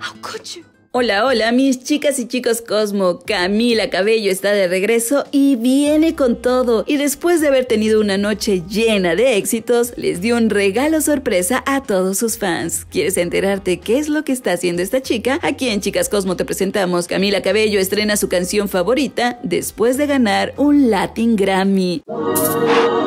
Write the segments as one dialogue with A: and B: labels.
A: Ah, hola, hola, mis chicas y chicos Cosmo. Camila Cabello está de regreso y viene con todo. Y después de haber tenido una noche llena de éxitos, les dio un regalo sorpresa a todos sus fans. ¿Quieres enterarte qué es lo que está haciendo esta chica? Aquí en Chicas Cosmo te presentamos. Camila Cabello estrena su canción favorita después de ganar un Latin Grammy.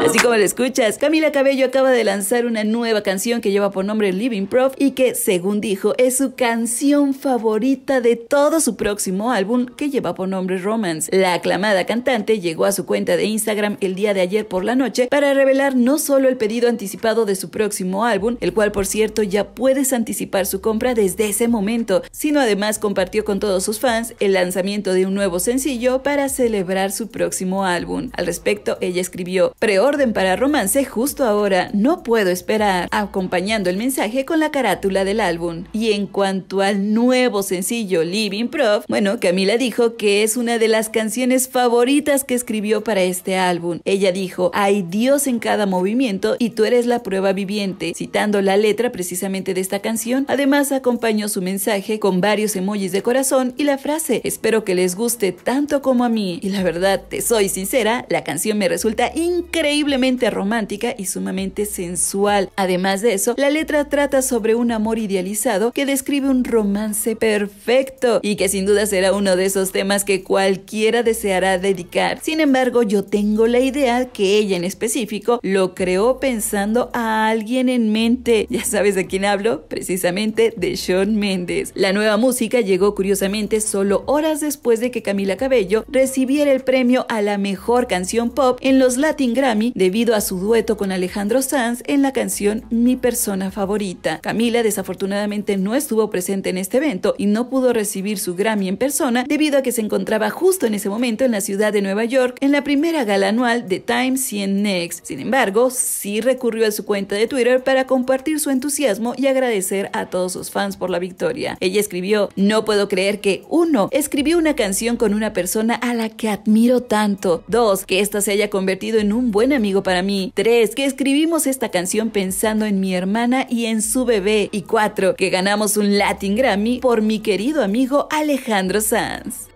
A: Así como lo escuchas, Camila Cabello acaba de lanzar una nueva canción que lleva por nombre Living Prof y que, según dijo, es su canción favorita de todo su próximo álbum que lleva por nombre Romance. La aclamada cantante llegó a su cuenta de Instagram el día de ayer por la noche para revelar no solo el pedido anticipado de su próximo álbum, el cual por cierto ya puedes anticipar su compra desde ese momento, sino además compartió con todos sus fans el lanzamiento de un nuevo sencillo para celebrar su próximo álbum. Al respecto, ella escribió, orden para romance justo ahora, no puedo esperar, acompañando el mensaje con la carátula del álbum. Y en cuanto al nuevo sencillo Living Prof, bueno, Camila dijo que es una de las canciones favoritas que escribió para este álbum. Ella dijo, hay Dios en cada movimiento y tú eres la prueba viviente, citando la letra precisamente de esta canción. Además, acompañó su mensaje con varios emojis de corazón y la frase, espero que les guste tanto como a mí. Y la verdad, te soy sincera, la canción me resulta increíble increíblemente romántica y sumamente sensual. Además de eso, la letra trata sobre un amor idealizado que describe un romance perfecto y que sin duda será uno de esos temas que cualquiera deseará dedicar. Sin embargo, yo tengo la idea que ella en específico lo creó pensando a alguien en mente. Ya sabes de quién hablo, precisamente de Sean Mendes. La nueva música llegó curiosamente solo horas después de que Camila Cabello recibiera el premio a la mejor canción pop en los Latin Grammy debido a su dueto con Alejandro Sanz en la canción Mi persona favorita. Camila desafortunadamente no estuvo presente en este evento y no pudo recibir su Grammy en persona debido a que se encontraba justo en ese momento en la ciudad de Nueva York en la primera gala anual de Time 100 Next. Sin embargo, sí recurrió a su cuenta de Twitter para compartir su entusiasmo y agradecer a todos sus fans por la victoria. Ella escribió, no puedo creer que uno, escribió una canción con una persona a la que admiro tanto, dos, que ésta se haya convertido en un buen amigo amigo para mí. 3. Que escribimos esta canción pensando en mi hermana y en su bebé. Y 4. Que ganamos un Latin Grammy por mi querido amigo Alejandro Sanz.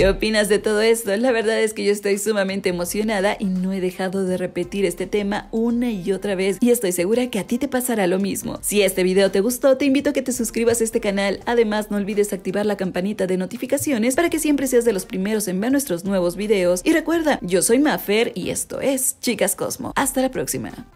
A: ¿Qué opinas de todo esto? La verdad es que yo estoy sumamente emocionada y no he dejado de repetir este tema una y otra vez y estoy segura que a ti te pasará lo mismo. Si este video te gustó, te invito a que te suscribas a este canal. Además, no olvides activar la campanita de notificaciones para que siempre seas de los primeros en ver nuestros nuevos videos. Y recuerda, yo soy Mafer y esto es Chicas Cosmo. Hasta la próxima.